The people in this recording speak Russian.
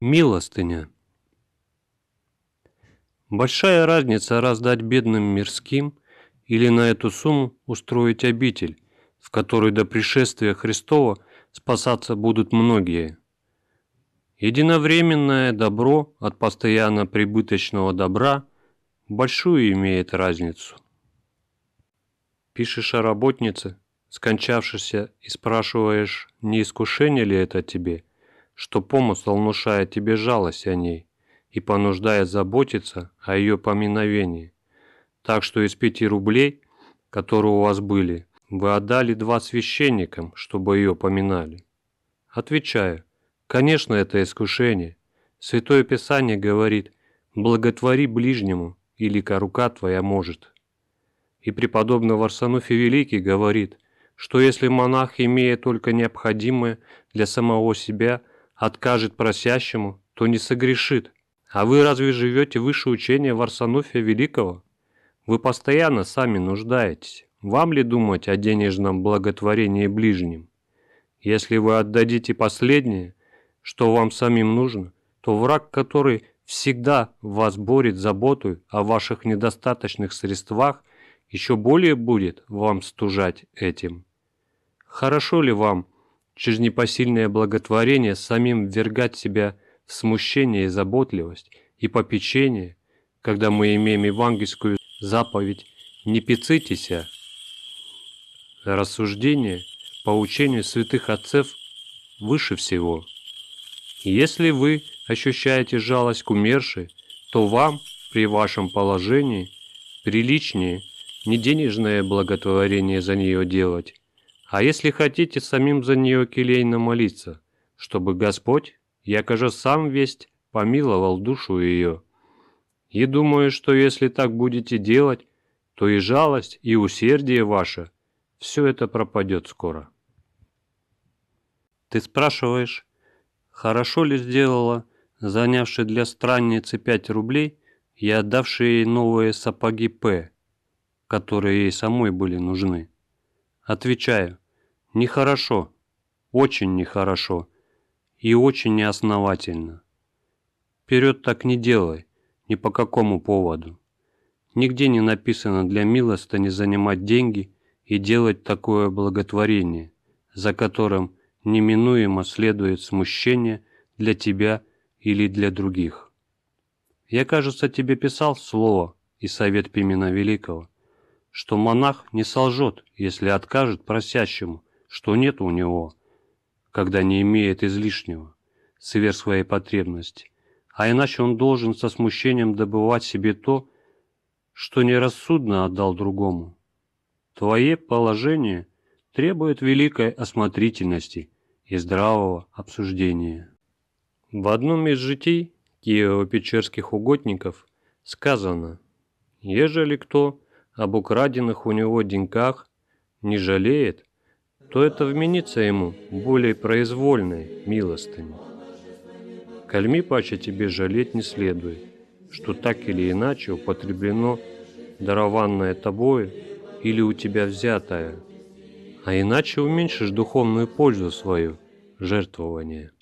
милостыня. Большая разница раздать бедным мирским или на эту сумму устроить обитель, в которой до пришествия Христова спасаться будут многие. Единовременное добро от постоянно прибыточного добра большую имеет разницу. Пишешь о работнице, скончавшейся, и спрашиваешь, не искушение ли это тебе – что помысл внушает тебе жалость о ней и понуждает заботиться о ее поминовении. Так что из пяти рублей, которые у вас были, вы отдали два священникам, чтобы ее поминали. Отвечаю, конечно, это искушение. Святое Писание говорит, благотвори ближнему, и лика рука твоя может. И преподобный Варсануфий Великий говорит, что если монах, имея только необходимое для самого себя, откажет просящему, то не согрешит. А вы разве живете выше учения Варсануфия Великого? Вы постоянно сами нуждаетесь. Вам ли думать о денежном благотворении ближним? Если вы отдадите последнее, что вам самим нужно, то враг, который всегда вас борет заботой о ваших недостаточных средствах, еще более будет вам стужать этим. Хорошо ли вам, через непосильное благотворение самим ввергать себя в смущение и заботливость, и попечение, когда мы имеем евангельскую заповедь «Не пицитеся». Рассуждение по учению святых отцев выше всего. Если вы ощущаете жалость к умершей, то вам, при вашем положении, приличнее не денежное благотворение за нее делать, а если хотите самим за нее келейно молиться, чтобы Господь, якоже сам весть, помиловал душу ее. И думаю, что если так будете делать, то и жалость, и усердие ваше, все это пропадет скоро. Ты спрашиваешь, хорошо ли сделала, занявши для странницы пять рублей и отдавши ей новые сапоги П, которые ей самой были нужны. Отвечаю, нехорошо, очень нехорошо и очень неосновательно. Вперед так не делай, ни по какому поводу. Нигде не написано для милостыни занимать деньги и делать такое благотворение, за которым неминуемо следует смущение для тебя или для других. Я, кажется, тебе писал слово и совет Пимена Великого – что монах не солжет, если откажет просящему, что нет у него, когда не имеет излишнего, сверх своей потребности, а иначе он должен со смущением добывать себе то, что нерассудно отдал другому. Твое положение требует великой осмотрительности и здравого обсуждения. В одном из житий Киево-Печерских угодников сказано, «Ежели кто об украденных у него деньгах не жалеет, то это вменится ему более произвольной милостыни. Кальми паче тебе жалеть не следует, что так или иначе употреблено дарованное тобою или у тебя взятое, а иначе уменьшишь духовную пользу свою, жертвование.